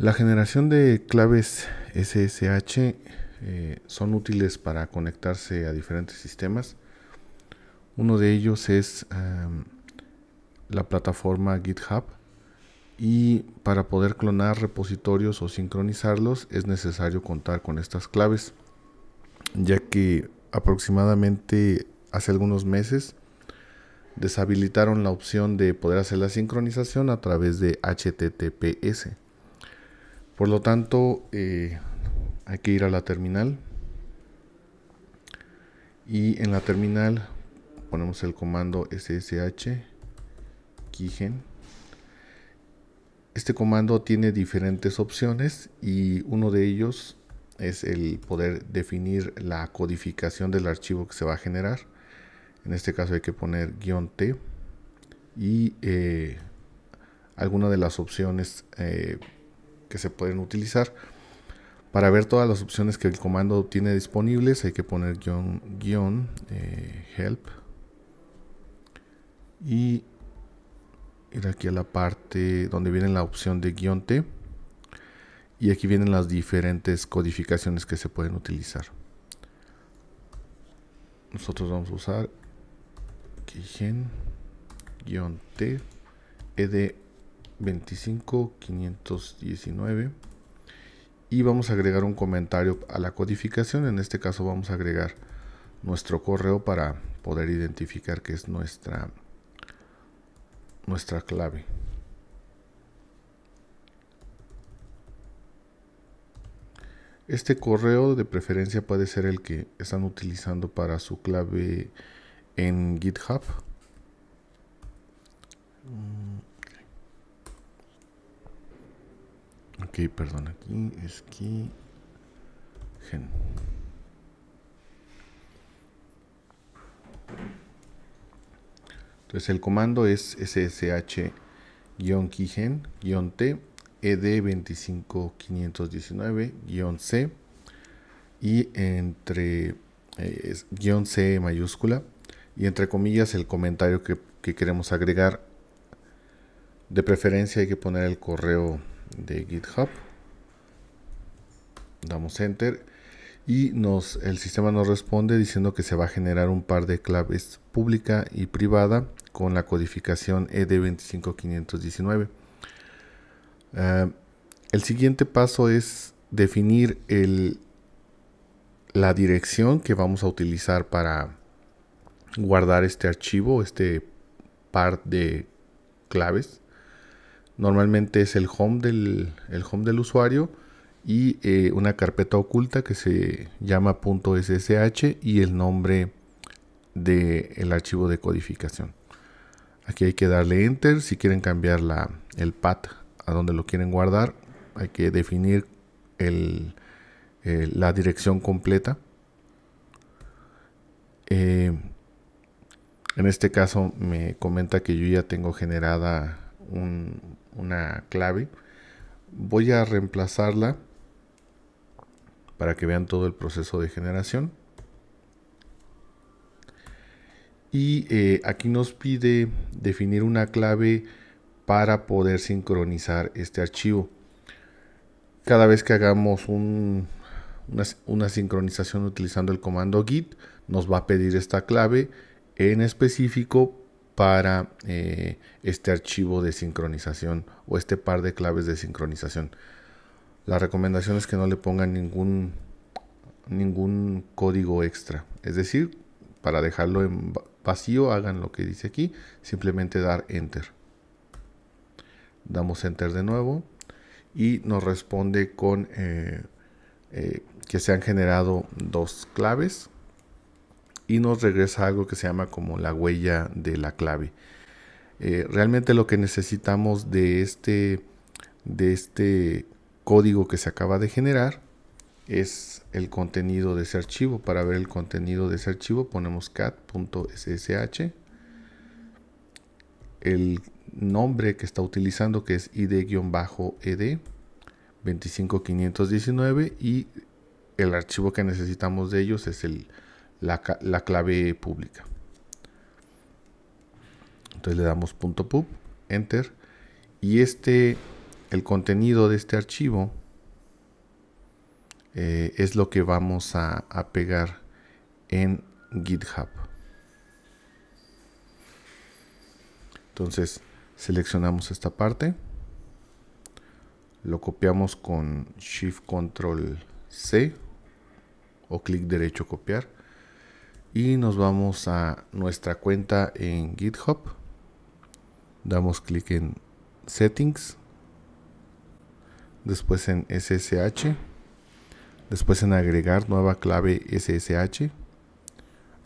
La generación de claves SSH eh, son útiles para conectarse a diferentes sistemas. Uno de ellos es la plataforma GitHub y para poder clonar repositorios o sincronizarlos es necesario contar con estas claves ya que aproximadamente hace algunos meses deshabilitaron la opción de poder hacer la sincronización a través de HTTPS. Por lo tanto, eh, hay que ir a la terminal. Y en la terminal ponemos el comando ssh keygen Este comando tiene diferentes opciones y uno de ellos es el poder definir la codificación del archivo que se va a generar. En este caso hay que poner guión T y eh, alguna de las opciones eh, que se pueden utilizar. Para ver todas las opciones que el comando tiene disponibles hay que poner guión, eh, help y ir aquí a la parte donde viene la opción de guión T y aquí vienen las diferentes codificaciones que se pueden utilizar. Nosotros vamos a usar guión T ed 25519 y vamos a agregar un comentario a la codificación. En este caso vamos a agregar nuestro correo para poder identificar que es nuestra, nuestra clave. Este correo de preferencia puede ser el que están utilizando para su clave en GitHub. Mm, Ok, perdón, aquí es que... Entonces el comando es ssh-kigen-t ed25519-c y entre eh, guión c mayúscula y entre comillas el comentario que queremos agregar. De preferencia hay que poner el correo de GitHub. Damos enter y nos, el sistema nos responde diciendo que se va a generar un par de claves pública y privada con la codificación ED25519. Eh, el siguiente paso es definir la dirección que vamos a utilizar para guardar este archivo, este par de claves. Normalmente es el home del, home del usuario y eh, una carpeta oculta que se llama .ssh y el nombre del el archivo de codificación. Aquí hay que darle enter. Si quieren cambiar el path a donde lo quieren guardar, hay que definir eh, la dirección completa. Eh, en este caso me comenta que yo ya tengo generada una clave. Voy a reemplazarla para que vean todo el proceso de generación. Y eh, aquí nos pide definir una clave para poder sincronizar este archivo. Cada vez que hagamos una sincronización utilizando el comando git, nos va a pedir esta clave en específico para eh, este archivo de sincronización o este par de claves de sincronización. La recomendación es que no le pongan ningún, ningún código extra. Es decir, para dejarlo en vacío, hagan lo que dice aquí, simplemente dar Enter. Damos Enter de nuevo y nos responde con eh, eh, que se han generado dos claves y nos regresa algo que se llama como la huella de la clave. Eh, realmente lo que necesitamos de este, de este código que se acaba de generar es el contenido de ese archivo. Para ver el contenido de ese archivo ponemos cat.ssh, el nombre que está utilizando que es id-ed 25519 y el archivo que necesitamos de ellos es el la, clave pública. Entonces le damos punto .pub, enter y este el contenido de este archivo eh, es lo que vamos a, a pegar en GitHub. Entonces seleccionamos esta parte, lo copiamos con Shift Control C o clic derecho copiar y nos vamos a nuestra cuenta en GitHub. Damos clic en Settings, después en SSH, después en Agregar nueva clave SSH.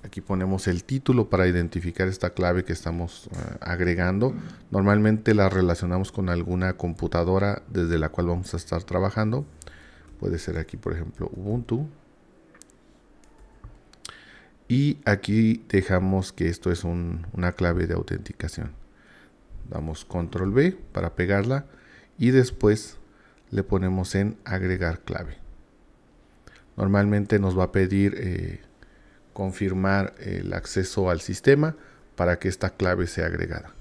Aquí ponemos el título para identificar esta clave que estamos eh, agregando. Normalmente la relacionamos con alguna computadora desde la cual vamos a estar trabajando. Puede ser aquí, por ejemplo, Ubuntu. Y aquí dejamos que esto es una clave de autenticación. Damos control B para pegarla y después le ponemos en agregar clave. Normalmente nos va a pedir eh, confirmar el acceso al sistema para que esta clave sea agregada.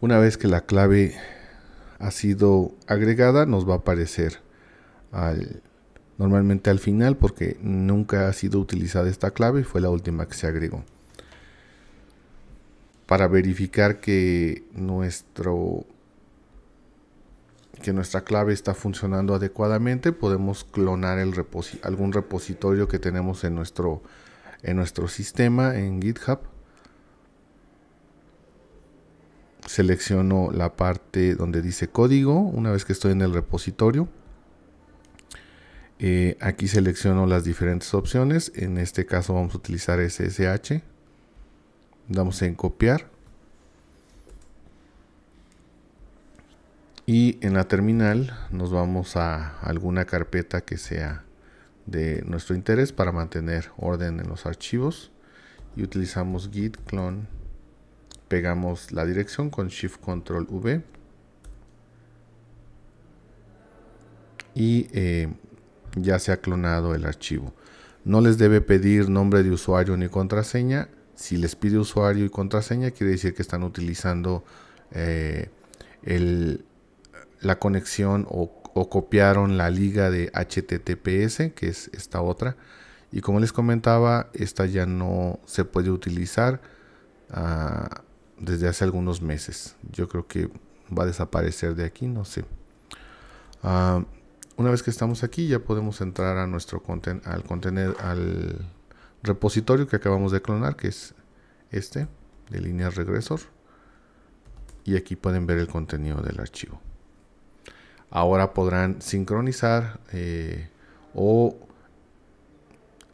Una vez que la clave ha sido agregada nos va a aparecer normalmente al final porque nunca ha sido utilizada esta clave y fue la última que se agregó. Para verificar que, nuestro, que nuestra clave está funcionando adecuadamente, podemos clonar algún repositorio que tenemos en nuestro, en nuestro sistema en GitHub selecciono la parte donde dice código, una vez que estoy en el repositorio. Eh, aquí selecciono las diferentes opciones, en este caso vamos a utilizar SSH. Damos en copiar. Y en la terminal nos vamos a alguna carpeta que sea de nuestro interés para mantener orden en los archivos. Y utilizamos git clone pegamos la dirección con Shift Control V y eh, ya se ha clonado el archivo. No les debe pedir nombre de usuario ni contraseña. Si les pide usuario y contraseña quiere decir que están utilizando eh, la conexión o, copiaron la liga de HTTPS que es esta otra. Y como les comentaba, esta ya no se puede utilizar. Ah, desde hace algunos meses. Yo creo que va a desaparecer de aquí, no sé. Ah, una vez que estamos aquí ya podemos entrar a nuestro al contener al repositorio que acabamos de clonar, que es este de línea regresor. Y aquí pueden ver el contenido del archivo. Ahora podrán sincronizar eh, o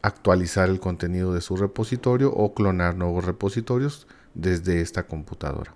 actualizar el contenido de su repositorio o clonar nuevos repositorios desde esta computadora.